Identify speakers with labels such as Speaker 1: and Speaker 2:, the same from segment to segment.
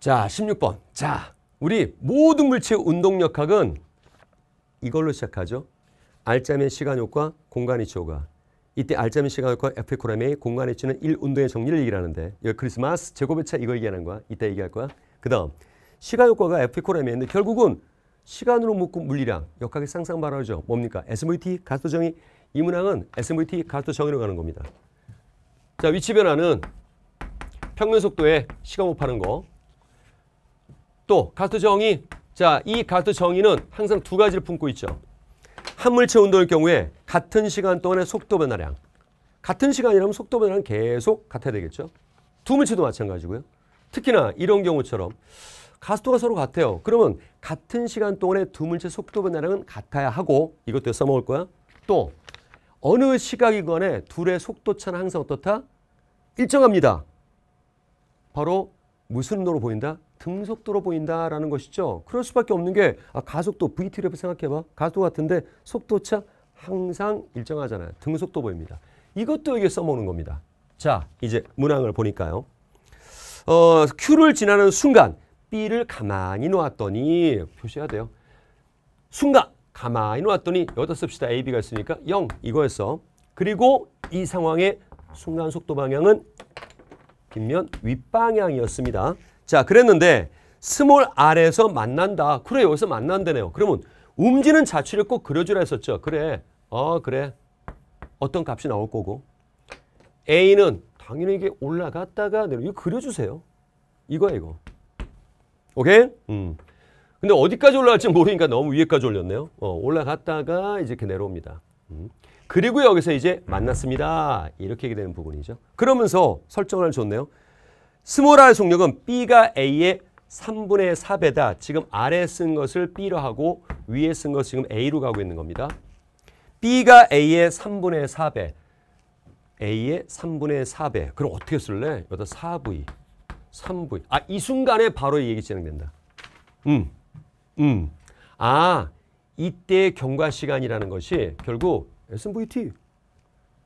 Speaker 1: 자, 16번. 자, 우리 모든 물체의 운동역학은 이걸로 시작하죠. 알짜면 시간 효과, 공간 이치 효과. 이때 알짜면 시간 효과 에코라의 공간 이치는 1 운동의 정리를 얘기하는데 여기 크리스마스, 제곱의차 이거 얘기하는 거야. 이따 얘기할 거야. 그 다음 시간 효과가 에코라인데 결국은 시간으로 묶은 물리량, 역학의 쌍쌍 발화죠. 뭡니까? SVT, 가스도 정의. 이 문항은 SVT, 가스도 정의로 가는 겁니다. 자, 위치 변화는 평면 속도에 시간 못 파는 거. 또 가스 정의. 자, 이 가스 정의는 항상 두 가지를 품고 있죠. 한 물체 운동일 경우에 같은 시간 동안의 속도 변화량. 같은 시간이라면 속도 변화는 계속 같아야 되겠죠. 두 물체도 마찬가지고요. 특히나 이런 경우처럼 가속도가 서로 같아요. 그러면 같은 시간 동안에 두 물체 속도 변화량은 같아야 하고 이것도 써먹을 거야. 또 어느 시각이건에 둘의 속도차는 항상 어떻다? 일정합니다. 바로 무슨 운동으로 보인다? 등속도로 보인다라는 것이죠. 그럴 수밖에 없는 게 아, 가속도 VT를 생각해봐. 가속도 같은데 속도차 항상 일정하잖아요. 등속도 보입니다. 이것도 여기 써먹는 겁니다. 자 이제 문항을 보니까요. 어, Q를 지나는 순간 B를 가만히 놓았더니 표시해야 돼요. 순간 가만히 놓았더니 여기다 씁시다. AB가 있으니까 0 이거였어. 그리고 이 상황의 순간 속도 방향은 뒷면 윗방향이었습니다. 자, 그랬는데 스몰 R에서 만난다. 그래, 여기서 만난다네요. 그러면 움지는 자취를 꼭 그려주라 했었죠. 그래, 어, 그래. 어떤 값이 나올 거고. A는 당연히 이게 올라갔다가 내려. 이거 그려주세요. 이거야, 이거. 오케이? 음. 근데 어디까지 올라갈지 모르니까 너무 위에까지 올렸네요. 어, 올라갔다가 이제 이렇게 내려옵니다. 음. 그리고 여기서 이제 만났습니다. 이렇게 되는 부분이죠. 그러면서 설정을 줬네요. 스몰 r 속력은 B가 A의 3분의 4배다. 지금 아래 쓴 것을 B로 하고 위에 쓴 것을 지금 A로 가고 있는 겁니다. B가 A의 3분의 4배. A의 3분의 4배. 그럼 어떻게 쓸래? 여기다 4V, 3V. 아, 이 순간에 바로 이 얘기 진행된다. 음, 음. 아, 이때 경과 시간이라는 것이 결국 SVT,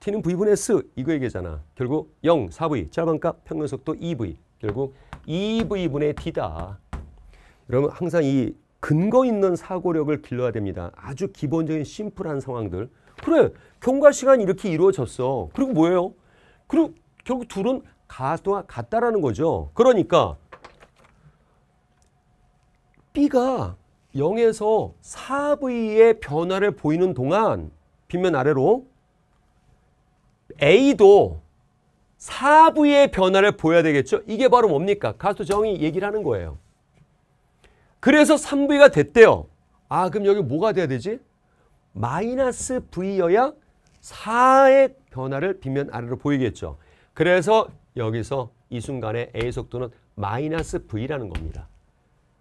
Speaker 1: t는 v분 의 s 이거 얘기잖아. 결국 0, 4v, 짧은값 평균속도 2v. 결국 2v분의 t다. 여러분 항상 이 근거 있는 사고력을 길러야 됩니다. 아주 기본적인 심플한 상황들. 그래, 경과 시간이 이렇게 이루어졌어. 그리고 뭐예요? 그리고 결국 둘은 가동안 같다라는 거죠. 그러니까 B가 0에서 4V의 변화를 보이는 동안 빗면 아래로 A도 4부의 변화를 보여야 되겠죠? 이게 바로 뭡니까? 가수 정이 얘기를 하는 거예요. 그래서 3V가 됐대요. 아 그럼 여기 뭐가 돼야 되지? 마이너스 V여야 4의 변화를 빗면 아래로 보이겠죠. 그래서 여기서 이 순간에 A 속도는 마이너스 V라는 겁니다.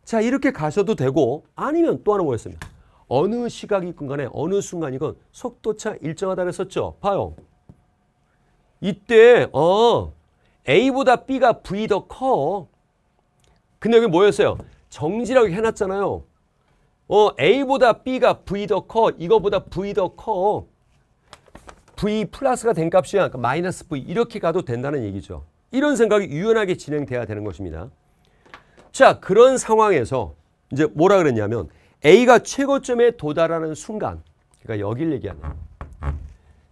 Speaker 1: 자 이렇게 가셔도 되고 아니면 또 하나 뭐였습니까? 어느 시각이건 간에 어느 순간이건 속도차 일정하다고 했었죠. 봐요. 이때 어 A보다 B가 V 더 커. 근데 여기 뭐였어요? 정지라고 해놨잖아요. 어 A보다 B가 V 더 커. 이거보다 V 더 커. V 플러스가 된 값이야. 그러니까 마이너스 V 이렇게 가도 된다는 얘기죠. 이런 생각이 유연하게 진행돼야 되는 것입니다. 자 그런 상황에서 이제 뭐라 그랬냐면 A가 최고점에 도달하는 순간 그러니까 여길 얘기하는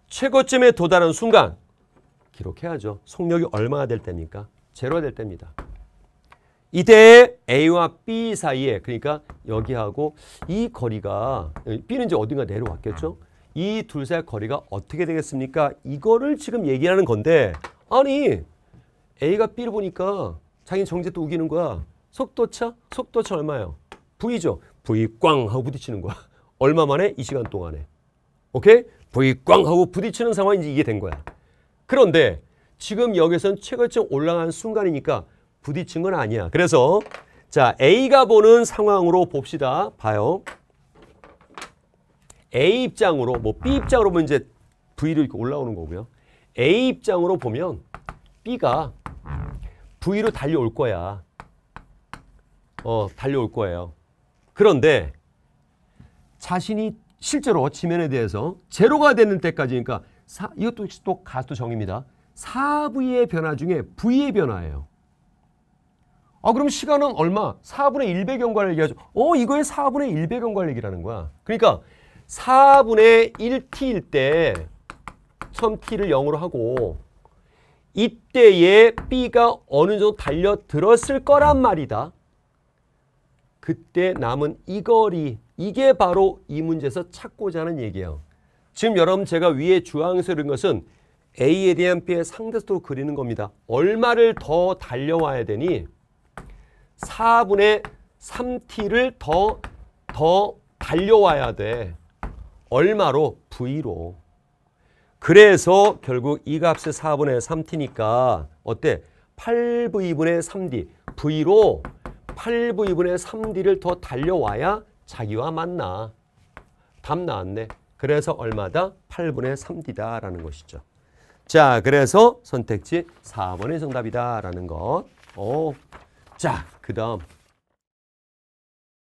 Speaker 1: 최고점에 도달하는 순간 기록해야죠. 속력이 얼마나 될 때입니까? 제로가 될 때입니다. 이때 A와 B 사이에 그러니까 여기하고 이 거리가 B는 이제 어딘가 내려왔겠죠. 이 둘 사이 의 거리가 어떻게 되겠습니까? 이거를 지금 얘기하는 건데 아니 A가 B를 보니까 자기 정제 또 우기는 거야. 속도차? 속도차 얼마예요? V죠. V 꽝 하고 부딪히는 거야. 얼마 만에? 이 시간 동안에. 오케이? V 꽝 하고 부딪히는 상황인지 이게 된 거야. 그런데 지금 여기선 최고점 올라간 순간이니까 부딪힌 건 아니야. 그래서 자 A가 보는 상황으로 봅시다. 봐요. A 입장으로 뭐 B 입장으로 보면 이제 V로 이렇게 올라오는 거고요. A 입장으로 보면 B가 V로 달려올 거야. 어, 달려올 거예요. 그런데 자신이 실제로 지면에 대해서 제로가 되는 때까지 그러니까 사, 이것도 역시 또 가수 정입니다. 4V의 변화 중에 V의 변화예요. 아 그럼 시간은 얼마? 4분의 1배경과를 얘기하죠. 어 이거에 4분의 1배경과를 얘기하는 거야. 그러니까 4분의 1t일 때 처음 t를 0으로 하고 이때에 b가 어느 정도 달려들었을 거란 말이다. 그때 남은 이 거리 이게 바로 이 문제에서 찾고자 하는 얘기예요. 지금 여러분 제가 위에 주황색으로 것은 A에 대한 B의 상대수로 그리는 겁니다. 얼마를 더 달려와야 되니 4분의 3t를 더, 더 달려와야 돼. 얼마로? v로. 그래서 결국 이 값이 4분의 3t니까 어때? 8v분의 3d. v로 8v분의 3d를 더 달려와야 자기와 만나. 답 나왔네. 그래서 얼마다? 8분의 3d다라는 것이죠. 자, 그래서 선택지 4번이 정답이다라는 것. 오. 자, 그 다음